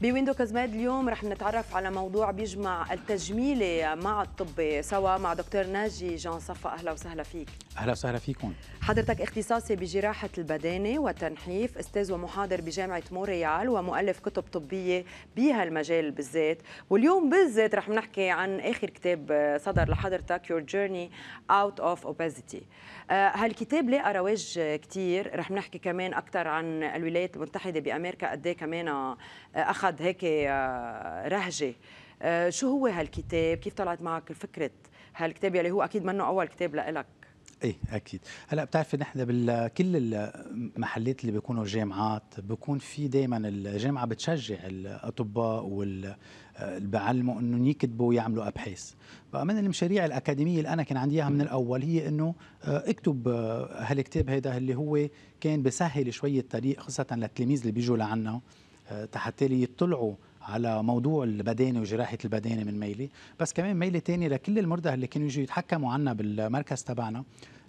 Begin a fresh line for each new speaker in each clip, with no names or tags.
بويندو كازماد اليوم رح نتعرف على موضوع بيجمع التجميل مع الطب سوا مع دكتور ناجي جان صفا أهلا وسهلا فيك
أهلا وسهلا فيكم
حضرتك اختصاصي بجراحة البدانة والتنحيف استاذ ومحاضر بجامعة موريال ومؤلف كتب طبية بهالمجال بالذات واليوم بالذات رح نحكي عن آخر كتاب صدر لحضرتك يور جيرني اوت اوف اوبيزيتي هالكتاب لقى رواج كثير رح نحكي كمان أكثر عن الولايات المتحدة بأمريكا قد إيه كمان آه، أخذ أخذ هيك آه، رهجة آه، شو هو هالكتاب كيف طلعت معك فكرة هالكتاب يلي هو أكيد منه أول كتاب لإلك
ايه اكيد هلا بتعرفي نحن بكل المحلات اللي بيكونوا جامعات بكون في دائما الجامعه بتشجع الاطباء وال بيعلموا انهم يكتبوا ويعملوا ابحاث بقى من المشاريع الاكاديميه اللي انا كان عندي اياها من الاول هي انه آه، اكتب هالكتاب هذا اللي هو كان بسهل شويه الطريق خاصه للتلاميذ اللي بيجوا لعنا تحتلي يطلعوا على موضوع البدانه وجراحه البدانه من ميلي بس كمان ميله ثانيه لكل المرضى اللي كانوا يجوا يتحكموا عنا بالمركز تبعنا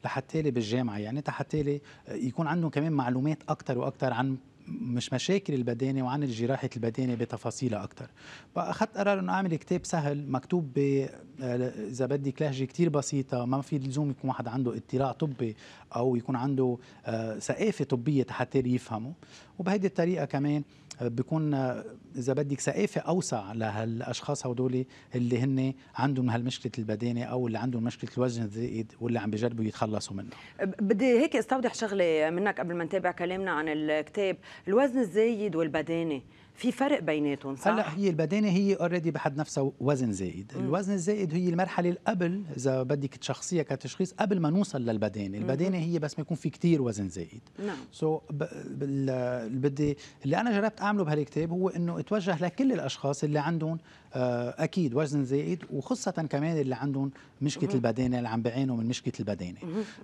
لحتى بالجامعه يعني لي يكون عندهم كمان معلومات اكثر واكثر عن مش مشاكل البدانة وعن جراحة البدانة بتفاصيلها أكثر فأخذت قرار أنه أعمل كتاب سهل مكتوب ب آه، إذا بدك لهجة كتير بسيطة ما في لزوم يكون واحد عنده اطلاع طبي أو يكون عنده آه، ثقافة طبية حتى يفهمه وبهيدي الطريقة كمان بيكون آه، اذا بدك سقافه اوسع لهالاشخاص هدول اللي هن عندهم هالمشكله البدانه او اللي عندهم مشكله الوزن الزائد واللي عم بيجربوا يتخلصوا منها
أه، بدي هيك استوضح شغله منك قبل ما نتابع كلامنا عن الكتاب الوزن الزايد والبدانه في فرق بيناتهم صح؟ هلا
هي البدانه هي اوريدي بحد نفسها وزن زائد، مم. الوزن الزائد هي المرحله اللي قبل اذا بدك تشخصيها كتشخيص قبل ما نوصل للبدانه، البدانه هي بس ما يكون في كتير وزن زائد. نعم سو so بدي اللي انا جربت اعمله بهالكتاب هو انه اتوجه لكل الاشخاص اللي عندهم آه، اكيد وزن زائد وخاصه كمان اللي عندهم مشكله البدانه اللي عم بيعانوا من مشكله البدانه.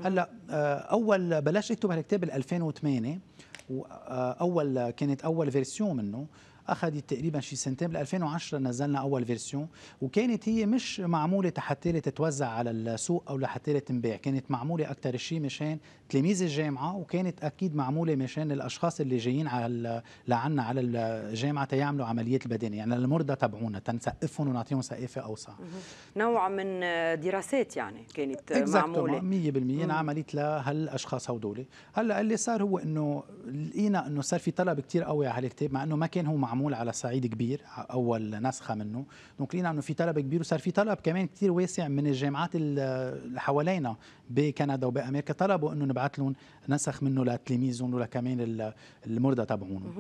هلا آه، اول بلشت اكتب هالكتاب بال 2008 واول آه، كانت اول فيرسيون منه اخذت تقريبا شي سنتين بال 2010 نزلنا اول فيرسيون وكانت هي مش معموله حتى تتوزع على السوق او لحتى تنباع كانت معموله اكثر شيء مشان تلاميذ الجامعه وكانت اكيد معموله مشان الاشخاص اللي جايين على لعنا على الجامعه تيعملوا عمليات البدنيه يعني المرضى تبعونا تنسقفهم ونعطيهم سقفه اوسع
نوع من دراسات يعني كانت معموله 100%
عمليه انعملت لهالاشخاص هدول هلا اللي صار هو انه لقينا انه صار في طلب كثير قوي على الكتاب مع انه ما كان هو معمول معمول على صعيد كبير اول نسخه منه دونك لقينا انه في طلب كبير وصار في طلب كمان كثير واسع من الجامعات اللي حوالينا بكندا وبامريكا طلبوا انه نبعث لهم نسخ منه لتلاميذهم وكمان المرضى تبعهم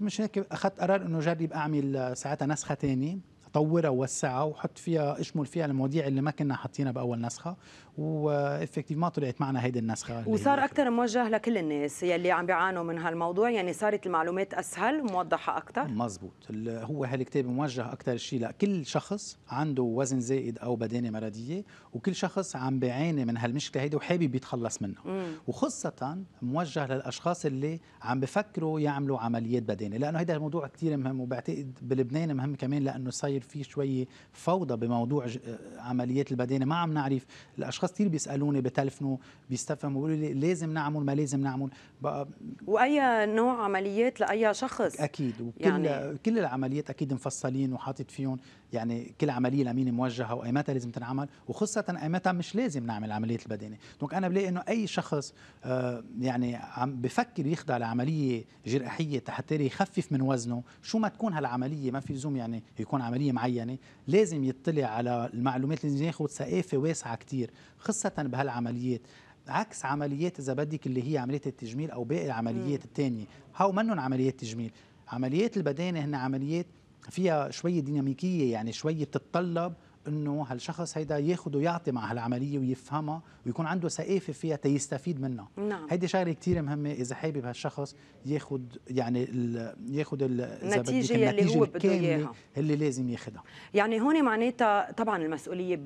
مش هيك اخذت قرار انه جرب اعمل ساعتها نسخه ثانيه طورها ووسعها وحط فيها اشمل فيها المواضيع اللي ما كنا حاطينها باول نسخه وافكتيفمون طلعت معنا هيدي النسخه وصار
اكثر موجه لكل الناس يلي عم بيعانوا من هالموضوع يعني صارت المعلومات اسهل موضحه اكثر
مزبوط هو هالكتاب موجه اكثر شيء لكل شخص عنده وزن زائد او بدانه مرضيه وكل شخص عم بيعاني من هالمشكله هيدي وحابب يتخلص منها وخاصه موجه للاشخاص اللي عم بفكروا يعملوا عمليات بدانه لانه هيدا الموضوع كثير مهم وبعتقد بلبنان مهم كمان لانه صاير في شويه فوضى بموضوع آه، عمليات البدانه ما عم نعرف الاشخاص اشخاص كثير بيسالوني بتلفنوا بيستفهموا بيقولوا لي لازم نعمل ما لازم نعمل بقى
واي نوع عمليات لاي شخص اكيد وكل يعني
كل العمليات اكيد مفصلين وحاطط فيهم يعني كل عمليه لمين موجهه وايمتى لازم تنعمل وخاصه ايمتى مش لازم نعمل عمليه البدانه دونك انا بلاقي انه اي شخص آه، يعني عم بفكر يخضع لعمليه جراحيه حتى يخفف من وزنه شو ما تكون هالعمليه ما في لزوم يعني يكون عمليه معينه لازم يطلع على المعلومات لازم ياخذ ثقافه واسعه كثير خاصة بهالعمليات عكس عمليات إذا بدك اللي هي عملية التجميل أو باقي العمليات الثانية هاو منن عمليات تجميل عمليات البدانة هن عمليات فيها شوية ديناميكية يعني شوية بتتطلب انه هالشخص هيدا ياخذ ويعطي مع هالعمليه ويفهمها ويكون عنده ثقافه فيها تيستفيد منها نعم. هيدي شغله كثير مهمه اذا حابب هالشخص ياخذ يعني ياخذ النتيجه اللي هو بده اياها اللي لازم ياخذها
يعني هون معناتها طبعا المسؤوليه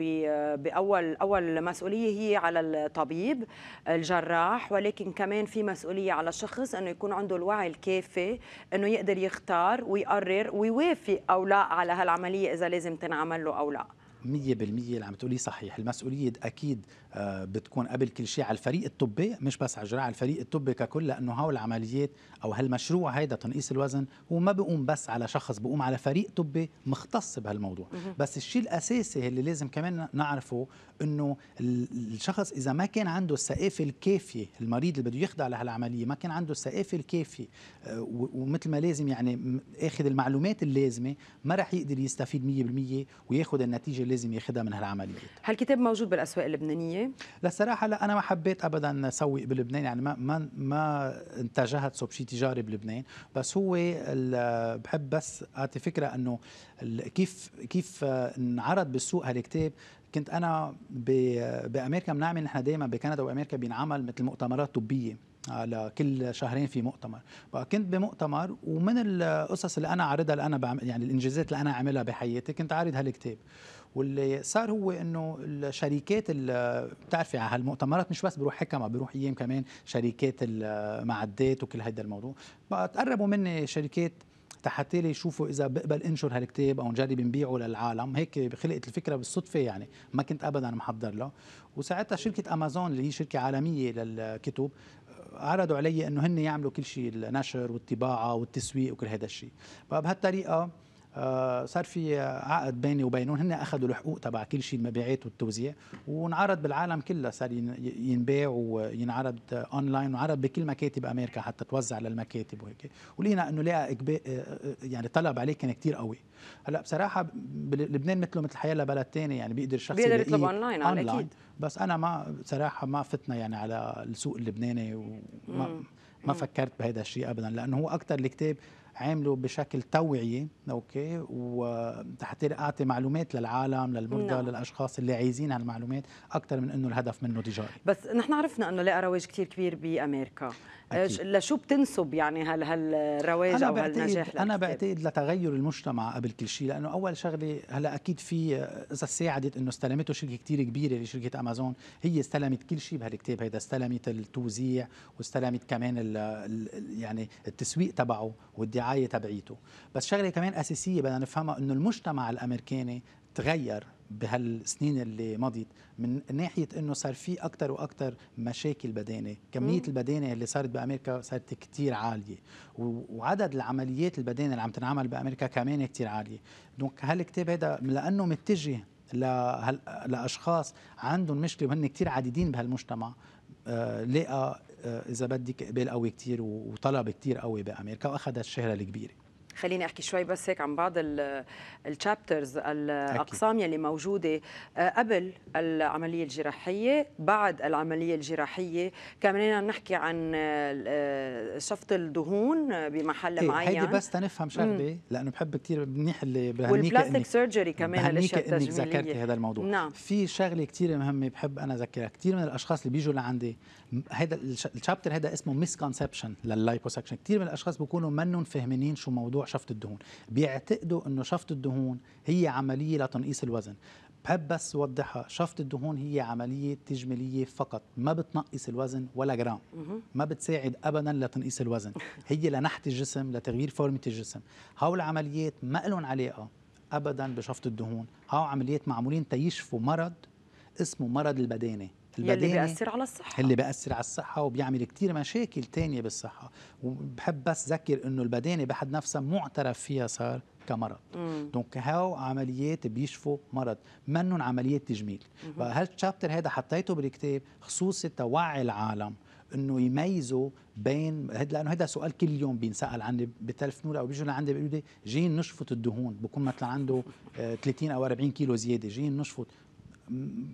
باول اول مسؤوليه هي على الطبيب الجراح ولكن كمان في مسؤوليه على الشخص انه يكون عنده الوعي الكافي انه يقدر يختار ويقرر ويوافق او لا على هالعمليه اذا لازم تنعمل له او لا
100% اللي عم تقوليه صحيح المسؤولية أكيد آه، بتكون قبل كل شيء على الفريق الطبي مش بس على الجراحة على الفريق الطبي ككل لأنه هاو العمليات أو هالمشروع هيدا تنقيص الوزن هو ما بيقوم بس على شخص بيقوم على فريق طبي مختص بهالموضوع بس الشيء الأساسي اللي لازم كمان نعرفه أنه الشخص إذا ما كان عنده الثقافة الكافية المريض اللي بده يخضع لهالعملية ما كان عنده الثقافة الكافية آه، ومثل ما لازم يعني اخذ المعلومات اللازمة ما رح يقدر يستفيد 100% وياخذ النتيجة اللي لازم ياخذها من هالعمليات
هالكتاب موجود بالاسواق اللبنانيه
للصراحه لا انا ما حبيت ابدا اسوق بلبنان يعني ما ما ما انتجهت صوب شيء تجاري بلبنان بس هو بحب بس اعطي فكره انه كيف كيف انعرض بالسوق هالكتاب كنت انا بامريكا بنعمل نحن دائما بكندا وامريكا بينعمل مثل مؤتمرات طبيه على آه، كل شهرين في مؤتمر فكنت بمؤتمر ومن القصص اللي انا عارضها اللي انا بعمل يعني الانجازات اللي انا عاملها بحياتي كنت عارض هالكتاب واللي صار هو انه الشركات اللي بتعرفي على هالمؤتمرات مش بس بروح حكمة بروح ايام كمان شركات المعدات وكل هذا الموضوع بقى تقربوا مني شركات حتى يشوفوا اذا بقبل انشر هالكتاب او نجرب نبيعه للعالم هيك خلقت الفكره بالصدفه يعني ما كنت ابدا محضر له وساعتها شركه امازون اللي هي شركه عالميه للكتب عرضوا علي انه هن يعملوا كل شيء النشر والطباعه والتسويق وكل هذا الشيء فبهالطريقه آه، صار في عقد بيني وبينهم هن اخذوا الحقوق تبع كل شيء المبيعات والتوزيع ونعرض بالعالم كله صار ينباع وينعرض اونلاين وعرض بكل مكاتب امريكا حتى توزع للمكاتب وهيك ولينا انه لقى آه، آه، يعني طلب عليه كان كثير قوي هلا بصراحه بلبنان مثله مثل حيلا بلد ثاني يعني بيقدر الشخص بيقدر يطلب اونلاين اونلاين أكيد. بس انا ما بصراحه ما فتنا يعني على السوق اللبناني وما ما فكرت بهذا الشيء ابدا لانه هو اكثر الكتاب عامله بشكل توعي اوكي وتحت اعطي معلومات للعالم للمرضى نعم. للاشخاص اللي عايزين هالمعلومات اكثر من انه الهدف منه تجاري
بس نحن عرفنا انه لقى رواج كثير كبير بامريكا لشو بتنسب يعني هالرواج او هالنجاح انا
بعتقد لتغير المجتمع قبل كل شيء لانه اول شغله هلا اكيد في اذا ساعدت انه استلمته شركه كثير كبيره لشركه امازون هي استلمت كل شيء بهالكتاب هيدا استلمت التوزيع واستلمت كمان الـ الـ يعني التسويق تبعه والدعايه تبعيته بس شغله كمان اساسيه بدنا نفهمها انه المجتمع الامريكاني تغير بهالسنين اللي مضت من ناحيه انه صار في اكثر واكثر مشاكل بدانه، كميه البدانه اللي صارت بامريكا صارت كثير عاليه وعدد العمليات البدانه اللي عم تنعمل بامريكا كمان كثير عاليه، دونك هالكتاب هذا لانه متجه لاشخاص عندهم مشكله وهن كثير عديدين بهالمجتمع آه، لقى آه، اذا بدك اقبال قوي كثير وطلب كثير قوي بامريكا واخذ الشهره الكبيره.
خليني احكي شوي بس هيك عن بعض التشابترز الاقسام يلي موجوده آه، قبل العمليه الجراحيه بعد العمليه الجراحيه كمان نحكي عن آه، آه، شفط الدهون بمحل إيه معين هيدي بس تنفهم شغله
لانه بحب كثير منيح اللي بهنيك والبلاستيك
سيرجري كمان الاشياء التجميليه ذكرتي هذا الموضوع نعم.
في شغله كثير مهمه بحب انا اذكرها كثير من الاشخاص اللي بيجوا لعندي هذا التشابتر هذا اسمه مسكونسبشن لللايبوسكشن كثير من الاشخاص بيكونوا منهم فهمانين شو موضوع شفط الدهون بيعتقدوا انه شفط الدهون هي عمليه لتنقيص الوزن بحب بس وضحها شفط الدهون هي عملية تجميلية فقط ما بتنقص الوزن ولا جرام ما بتساعد أبدا لتنقيص الوزن هي لنحت الجسم لتغيير فورمة الجسم هاو العمليات ما لهم علاقة أبدا بشفط الدهون هاو عمليات معمولين تيشفوا مرض اسمه مرض البدانة اللي بيأثر على الصحة اللي بيأثر على الصحة وبيعمل كتير مشاكل تانية بالصحة وبحب بس ذكر انه البدانة بحد نفسها معترف فيها صار كمرض مم. دونك هاو عمليات بيشفوا مرض منن عمليات تجميل فهالتشابتر هذا حطيته بالكتاب خصوصي توعي العالم انه يميزوا بين هيدا لانه هذا سؤال كل يوم بينسال عني بتلف نور او بيجوا لعندي بيقولوا لي جايين نشفط الدهون بكون مثلا عنده 30 آه، او 40 كيلو زياده جايين نشفط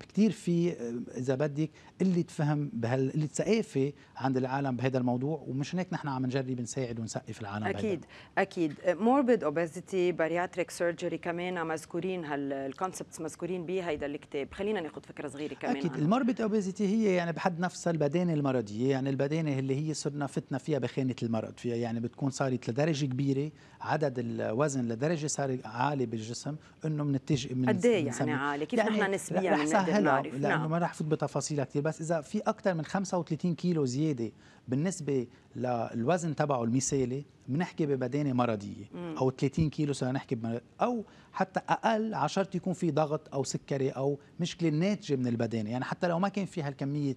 كثير في اذا بدك قله فهم بهال قله ثقافه عند العالم بهذا الموضوع ومش هيك نحن عم نجرب نساعد ونسقف العالم اكيد
بهذا. اكيد موربيد اوبيزيتي بارياتريك سيرجري كمان مذكورين هالكونسبتس مذكورين بهيدا الكتاب خلينا ناخذ فكره صغيره كمان اكيد
الموربيد اوبيزيتي هي يعني بحد نفسها البدانه المرضيه يعني البدانه اللي هي صرنا فتنا فيها بخانه المرض فيها يعني بتكون صارت لدرجه كبيره عدد الوزن لدرجه صار عالي بالجسم انه بنتجه من قد إيه يعني عالي كيف يعني نحن نسبيا شويه لا من نقدر نعرف لانه نعم. ما راح افوت بتفاصيلها كثير بس اذا في اكثر من 35 كيلو زياده بالنسبه للوزن تبعه المثالي بنحكي ببدانه مرضيه او 30 كيلو صرنا نحكي او حتى اقل عشرة يكون في ضغط او سكري او مشكله ناتجه من البدانه يعني حتى لو ما كان في هالكميه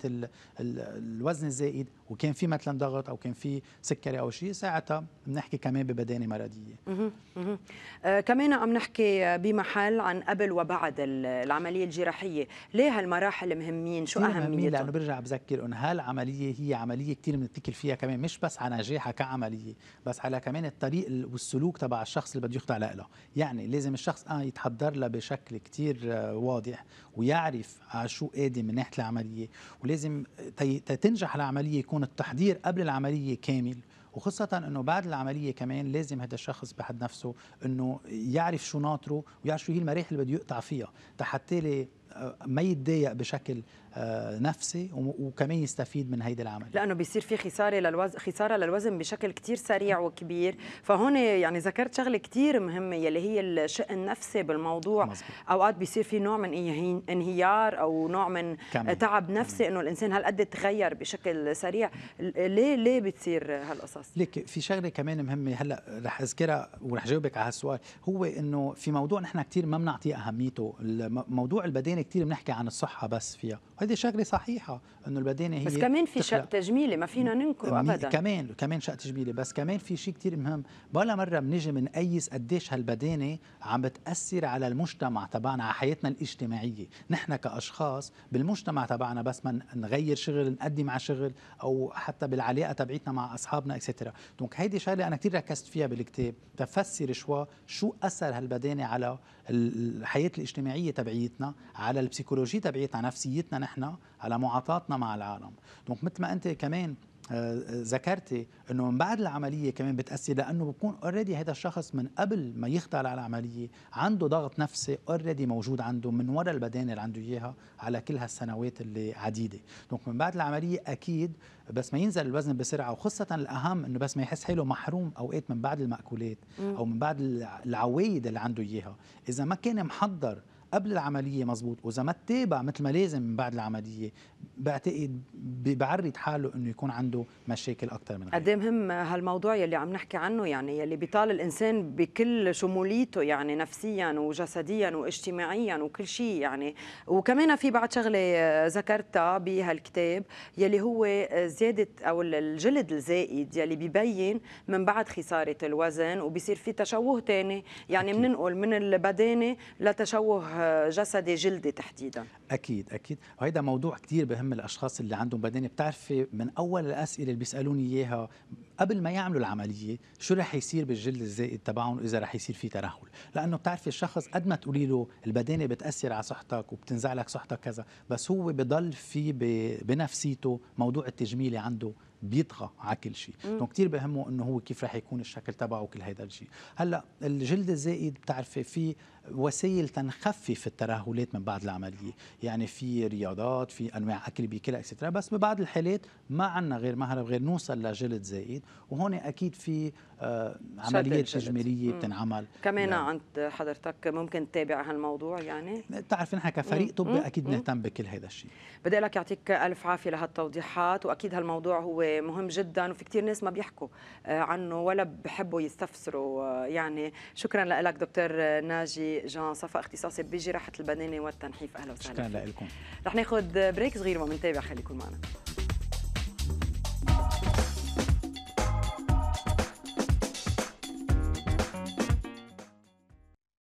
الوزن الزائد وكان في مثلا ضغط او كان في سكري او شيء ساعتها بنحكي كمان ببدانه مرضيه
آه، كمان عم نحكي بمحل عن قبل وبعد العمليه الجراحيه ليه هالمراحل مهمين شو اهميتهم لانه
برجع بذكر انه هالعمليه هي عمليه كثير كتير بنتكل فيها كمان مش بس على نجاحها كعمليه بس على كمان الطريق والسلوك تبع الشخص اللي بده يخضع له يعني لازم الشخص اه يتحضر لها بشكل كتير آه، واضح ويعرف على آه، شو قادم من ناحيه العمليه ولازم تنجح العمليه يكون التحضير قبل العمليه كامل وخاصة انه بعد العملية كمان لازم هذا الشخص بحد نفسه انه يعرف شو ناطره ويعرف شو هي المراحل اللي بده يقطع فيها حتى آه، ما يتضايق بشكل آه، نفسي وكمان يستفيد من هيدي العمل
لانه بيصير في خساره للوزن خساره للوزن بشكل كتير سريع وكبير فهون يعني ذكرت شغله كتير مهمه يلي هي الشق النفسي بالموضوع مزبوط. اوقات بيصير في نوع من انهيار او نوع من كمين. تعب نفسي انه الانسان هالقد تغير بشكل سريع ليه ليه بتصير هالقصص
ليك في شغله كمان مهمه هلا رح اذكرها ورح جاوبك على هالسؤال هو انه في موضوع نحن كثير ما بنعطيه اهميته موضوع البدانه كثير بنحكي عن الصحه بس فيها هذه شغله صحيحه انه البدانه هي بس كمان في شق
تجميلي ما فينا ننكره ابدا كمان
كمان شق تجميلي بس كمان في شيء كثير مهم بلا مره بنيجي بنقيس قديش هالبدانه عم بتاثر على المجتمع تبعنا على حياتنا الاجتماعيه نحن كاشخاص بالمجتمع تبعنا بس ما نغير شغل نقدم على شغل او حتى بالعلاقه تبعيتنا مع اصحابنا اكسترا دونك هيدي شغله انا كثير ركزت فيها بالكتاب تفسر شوي شو اثر هالبدانه على الحياه الاجتماعيه تبعيتنا على البسيكولوجي تبعيتنا نفسيتنا نحن نحن على معاطاتنا مع العالم دونك مثل ما انت كمان آه، ذكرتي انه من بعد العمليه كمان بتاثر لانه بكون اوريدي هذا الشخص من قبل ما يخضع على العمليه عنده ضغط نفسي اوريدي موجود عنده من وراء البدانه اللي عنده اياها على كل هالسنوات اللي عديده دونك من بعد العمليه اكيد بس ما ينزل الوزن بسرعه وخاصه الاهم انه بس ما يحس حاله محروم اوقات من بعد الماكولات او من بعد العوايد اللي عنده اياها اذا ما كان محضر قبل العمليه مزبوط واذا ما تابع مثل ما لازم من بعد العمليه بعتقد بعرض حاله انه يكون عنده مشاكل اكثر من
قد مهم هالموضوع يلي عم نحكي عنه يعني يلي بيطال الانسان بكل شموليته يعني نفسيا وجسديا واجتماعيا وكل شيء يعني وكمان في بعد شغله ذكرتها بهالكتاب يلي هو زياده او الجلد الزائد يلي ببين من بعد خساره الوزن وبصير في تشوه ثاني يعني بننقل من البدانه لتشوه جسدي جلدي تحديدا
اكيد اكيد وهذا موضوع كثير بهم الاشخاص اللي عندهم بدانه بتعرفي من اول الاسئله اللي بيسالوني اياها قبل ما يعملوا العمليه شو رح يصير بالجلد الزائد تبعهم اذا رح يصير في ترهل لانه بتعرفي الشخص قد ما تقولي له البدانه بتاثر على صحتك وبتنزع لك صحتك كذا بس هو بضل في بنفسيته موضوع التجميل عنده بيطغى على كل شيء دونك كثير بهمه انه هو كيف رح يكون الشكل تبعه وكل هذا الشيء هلا الجلد الزائد بتعرفي في وسائل تنخفف الترهلات من بعد العمليه يعني في رياضات في انواع اكل بياكلها اكسترا بس ببعض الحالات ما عندنا غير مهرب غير نوصل لجلد زائد وهون اكيد في آه عمليات تجميليه بتنعمل كمان يعني.
عند حضرتك ممكن تتابع هالموضوع يعني بتعرفي نحن كفريق طبي اكيد
نهتم بكل هذا الشيء
بدي لك يعطيك الف عافيه لهالتوضيحات واكيد هالموضوع هو مهم جدا وفي كثير ناس ما بيحكوا آه، عنه ولا بحبوا يستفسروا آه، يعني شكرا لك دكتور ناجي جان صفا اختصاصي بجراحه البنانة والتنحيف اهلا وسهلا شكرا لكم رح ناخذ بريك صغير ومنتابع خليكم معنا